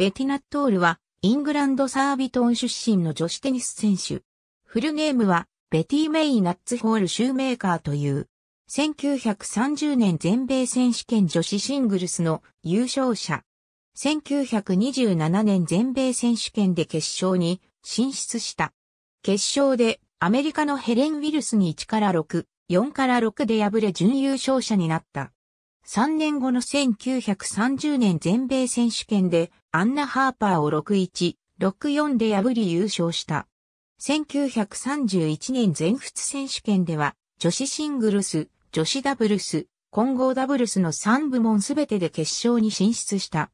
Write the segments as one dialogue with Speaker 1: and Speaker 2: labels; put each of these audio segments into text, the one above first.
Speaker 1: ベティナットールは、イングランドサービトン出身の女子テニス選手。フルネームは、ベティ・メイ・ナッツホール・シューメーカーという、1930年全米選手権女子シングルスの優勝者。1927年全米選手権で決勝に進出した。決勝でアメリカのヘレン・ウィルスに1から6、4から6で敗れ準優勝者になった。3年後の1930年全米選手権でアンナ・ハーパーを6-1、6-4で破り優勝した。1931年全仏選手権では女子シングルス、女子ダブルス、混合ダブルスの3部門すべてで決勝に進出した。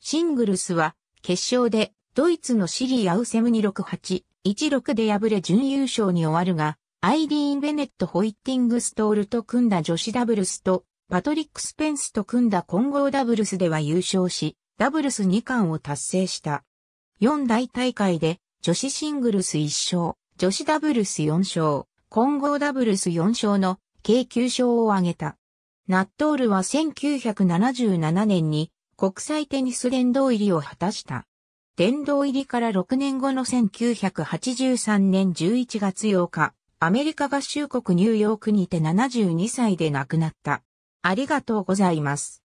Speaker 1: シングルスは決勝でドイツのシリー・アウセムに6-8、1-6で敗れ準優勝に終わるが、アイリーン・ベネット・ホイッティングストールと組んだ女子ダブルスとパトリック・スペンスと組んだ混合ダブルスでは優勝し、ダブルス2冠を達成した。4大大会で女子シングルス1勝、女子ダブルス4勝、混合ダブルス4勝の計9勝を挙げた。ナットールは1977年に国際テニス殿堂入りを果たした。殿堂入りから6年後の1983年11月8日、アメリカ合衆国ニューヨークにて72歳で亡くなった。ありがとうございます。